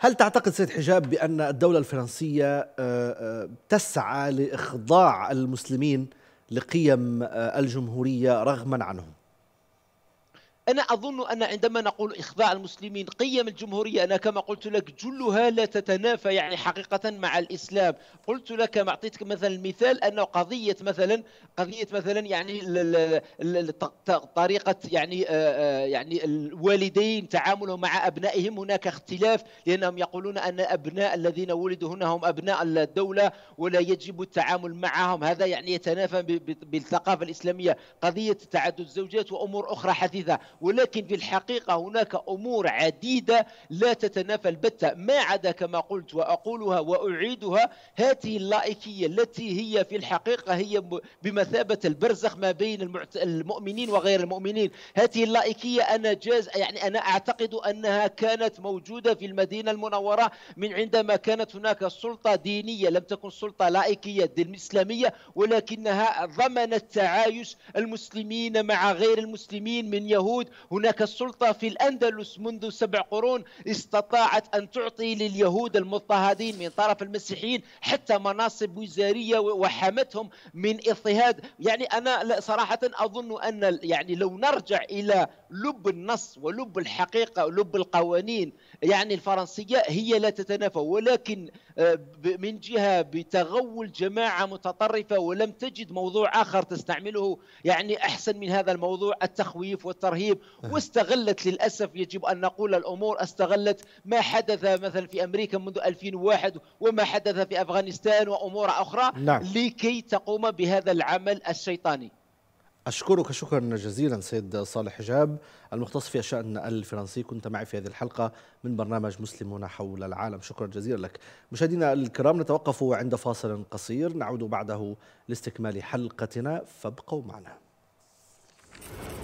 هل تعتقد سيد حجاب بأن الدولة الفرنسية آه، آه، تسعى لإخضاع المسلمين لقيم آه، الجمهورية رغما عنهم؟ أنا أظن أن عندما نقول إخضاع المسلمين قيم الجمهورية أنا كما قلت لك جلها لا تتنافى يعني حقيقة مع الإسلام قلت لك ما أعطيتك مثلا المثال أن قضية مثلا قضية مثلا يعني طريقة يعني آه، آه، يعني الوالدين تعاملهم مع أبنائهم هناك اختلاف لأنهم يقولون أن أبناء الذين ولدوا هنا هم أبناء الدولة ولا يجب التعامل معهم هذا يعني يتنافى بالثقافة الإسلامية قضية تعدد الزوجات وأمور أخرى حديثة ولكن في الحقيقة هناك أمور عديدة لا تتنافى البتة ما عدا كما قلت وأقولها وأعيدها هذه اللائكية التي هي في الحقيقة هي بمثابة البرزخ ما بين المؤمنين وغير المؤمنين هذه اللائكية أنا جاز يعني أنا أعتقد أنها كانت موجودة في المدينة المنورة من عندما كانت هناك سلطة دينية لم تكن سلطة لائكية الإسلامية ولكنها ضمنت تعايش المسلمين مع غير المسلمين من يهود موجود هناك السلطة في الأندلس منذ سبع قرون استطاعت أن تعطي لليهود المضطهدين من طرف المسيحيين حتى مناصب وزارية وحمتهم من اضطهاد يعني أنا صراحة أظن أن يعني لو نرجع إلى لب النص ولب الحقيقة ولب القوانين يعني الفرنسية هي لا تتنافى ولكن آه، من جهة بتغول جماعة متطرفة ولم تجد موضوع آخر تستعمله يعني أحسن من هذا الموضوع التخويف والترهيب أه. واستغلت للأسف يجب أن نقول الأمور استغلت ما حدث مثلا في أمريكا منذ 2001 وما حدث في أفغانستان وأمور أخرى نعم. لكي تقوم بهذا العمل الشيطاني أشكرك شكرا جزيلا سيد صالح حجاب المختص في الشأن الفرنسي كنت معي في هذه الحلقة من برنامج مسلمون حول العالم شكرا جزيلا لك مشاهدينا الكرام نتوقف عند فاصل قصير نعود بعده لاستكمال حلقتنا فابقوا معنا